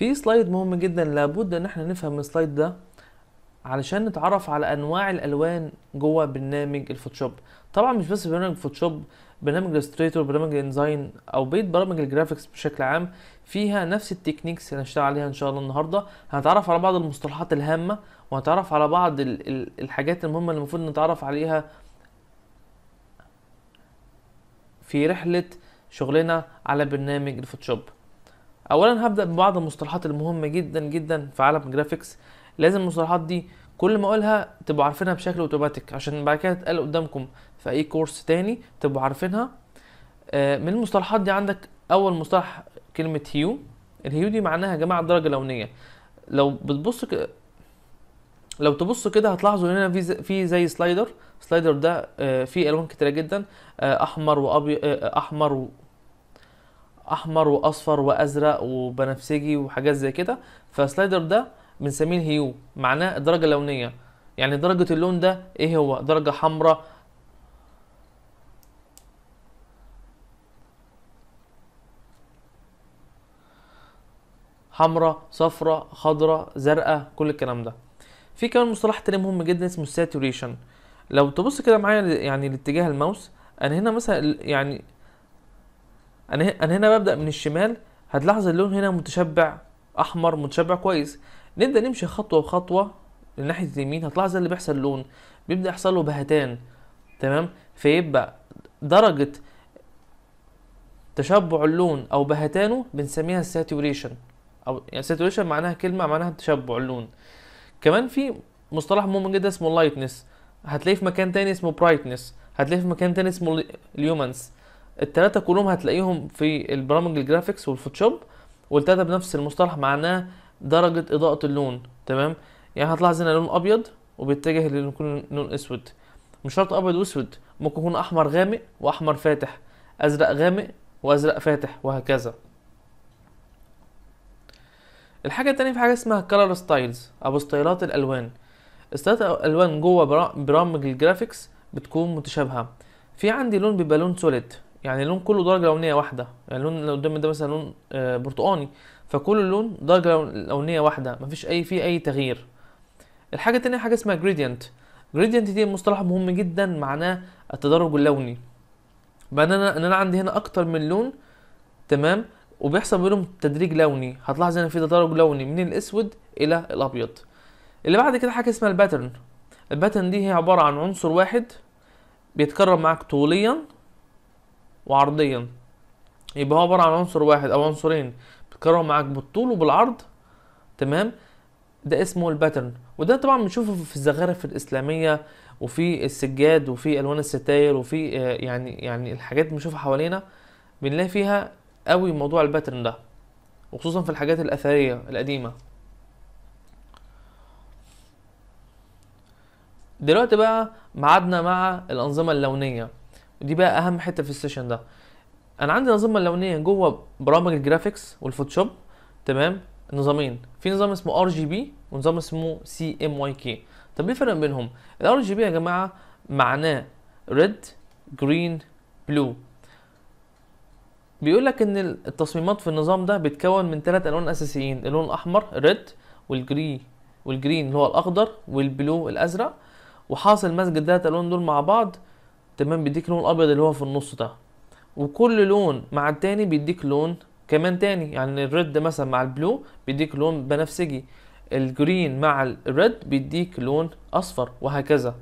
في سلايد مهم جدا لابد ان احنا نفهم السلايد ده علشان نتعرف على انواع الالوان جوه برنامج الفوتوشوب طبعا مش بس برنامج الفوتوشوب برنامج الستريتور برنامج الانزاين او بقيه برامج الجرافيكس بشكل عام فيها نفس التكنيكس اللي هنشتغل عليها ان شاء الله النهارده هنتعرف على بعض المصطلحات الهامه وهنتعرف على بعض الحاجات المهمه اللي المفروض نتعرف عليها في رحله شغلنا على برنامج الفوتوشوب اولا هبدا ببعض المصطلحات المهمه جدا جدا في عالم الجرافيكس لازم المصطلحات دي كل ما اقولها تبقوا عارفينها بشكل اوتوماتيك عشان بعد كده تتقال قدامكم في اي كورس تاني تبقوا عارفينها آه، من المصطلحات دي عندك اول مصطلح كلمه هيو الهيو دي معناها يا جماعه الدرجه اللونيه لو بتبص ك... لو تبص كده هتلاحظوا ان هنا في زي, في زي سلايدر سلايدر ده آه، فيه الوان كتيره جدا آه، احمر وابيض احمر احمر واصفر وازرق وبنفسجي وحاجات زي كده فسلايدر ده بنسميه هيو معناه الدرجه اللونيه يعني درجه اللون ده ايه هو درجه حمراء حمراء صفراء خضراء زرقاء كل الكلام ده في كمان مصطلح تاني مهم جدا اسمه الساتوريشن لو تبص كده معايا يعني لاتجاه الماوس انا هنا مثلا يعني انا هنا ببدا من الشمال هتلاحظ اللون هنا متشبع احمر متشبع كويس نبدا نمشي خطوه بخطوه لناحيه اليمين هتلاحظ اللي بيحصل لون بيبدا يحصل له بهتان تمام فيبقى درجه تشبع اللون او بهتانه بنسميها الساتوريشن او يعني ساتوريشن معناها كلمه معناها تشبع اللون كمان في مصطلح مهم جدا اسمه لايتنس هتلاقيه في مكان تاني اسمه برايتنس هتلاقيه في مكان تاني اسمه اليومنس التلاتة كلهم هتلاقيهم في البرامج الجرافيكس والفوتوشوب والتلاتة بنفس المصطلح معناه درجه اضاءه اللون تمام يعني هتلاحظ هنا لون ابيض وبيتجه ليكون لون اسود مش شرط ابيض واسود ممكن يكون احمر غامق واحمر فاتح ازرق غامق وازرق فاتح وهكذا الحاجه التانية في حاجه اسمها Color ستايلز او ستايلات الالوان ستايلات الالوان جوه برامج الجرافيكس بتكون متشابهه في عندي لون بيبقى لون سوليد يعني اللون كله درجه لونيه واحده يعني اللون اللي قدام ده مثلا لون آه، برتقاني فكل اللون درجه لونيه واحده مفيش اي فيه اي تغيير الحاجه التانية حاجه اسمها جريدينت جريدينت دي مصطلح مهم جدا معناه التدرج اللوني بان انا ان انا عندي هنا اكتر من لون تمام وبيحصل بينهم تدريج لوني هتلاحظ هنا في تدرج لوني من الاسود الى الابيض اللي بعد كده حاجه اسمها الباترن الباترن دي هي عباره عن عنصر واحد بيتكرر معاك طوليا وعرضيا يبقى هو عباره عن عنصر واحد او عنصرين بيتكرروا معاك بالطول وبالعرض تمام ده اسمه الباترن وده طبعا بنشوفه في الزخارف الاسلاميه وفي السجاد وفي الوان الستاير وفي آه، يعني يعني الحاجات بنشوفها حوالينا بنلاقي فيها قوي موضوع الباترن ده وخصوصا في الحاجات الاثريه القديمه دلوقتي بقى معادنا مع الانظمه اللونيه دي بقى اهم حته في السيشن ده انا عندي نظام لونيه جوه برامج الجرافيكس والفوتوشوب تمام نظامين في نظام اسمه ار جي بي ونظام اسمه سي ام واي كي طب ايه الفرق بينهم الار جي بي يا جماعه معناه ريد جرين بلو بيقول لك ان التصميمات في النظام ده بيتكون من ثلاث الوان اساسيين اللون الاحمر ريد والجري والجرين اللي هو الاخضر والبلو الازرق وحاصل مزج الثلاث الوان دول مع بعض تمام بيديك لون ابيض اللي هو في النص ده وكل لون مع التاني بيديك لون كمان تاني يعني الريد مثلا مع البلو بيديك لون بنفسجي الجرين مع الريد بيديك لون اصفر وهكذا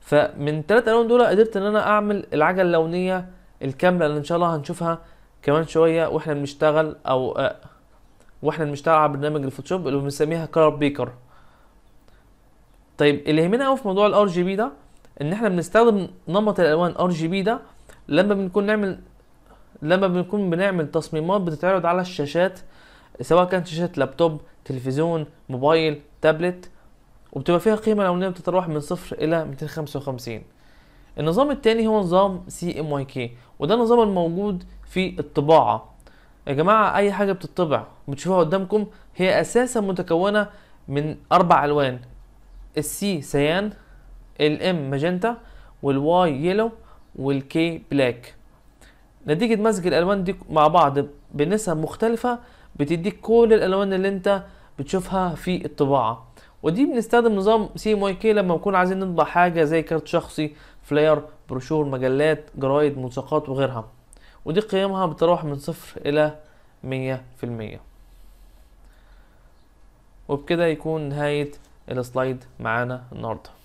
فمن تلات الوان دول قدرت ان انا اعمل العجله اللونيه الكامله اللي ان شاء الله هنشوفها كمان شويه واحنا بنشتغل او آه واحنا بنشتغل على برنامج الفوتوشوب اللي بنسميها كلر بيكر طيب اللي يهمنا قوي في موضوع الار جي بي ده ان احنا بنستخدم نمط الالوان ار جي بي ده لما بنكون نعمل لما بنكون بنعمل تصميمات بتتعرض على الشاشات سواء كانت شاشات لابتوب تلفزيون موبايل تابلت وبتبقى فيها قيمة لونية بتتراوح من صفر إلى 255 النظام التاني هو نظام سي ام واي كي وده النظام الموجود في الطباعة يا جماعة أي حاجة بتطبع بتشوفها قدامكم هي أساسا متكونة من أربع ألوان السي سيان الام ماجنتا والواي يلو والكي بلاك نتيجة مزج الألوان دي مع بعض بنسب مختلفة بتديك كل الألوان اللي انت بتشوفها في الطباعة ودي بنستخدم نظام سي ام واي كي لما نكون عايزين نطبع حاجة زي كارت شخصي فلاير بروشور مجلات جرايد ملصقات وغيرها ودي قيمها بتروح من صفر إلى مية في المية وبكده يكون نهاية السلايد معانا النهارده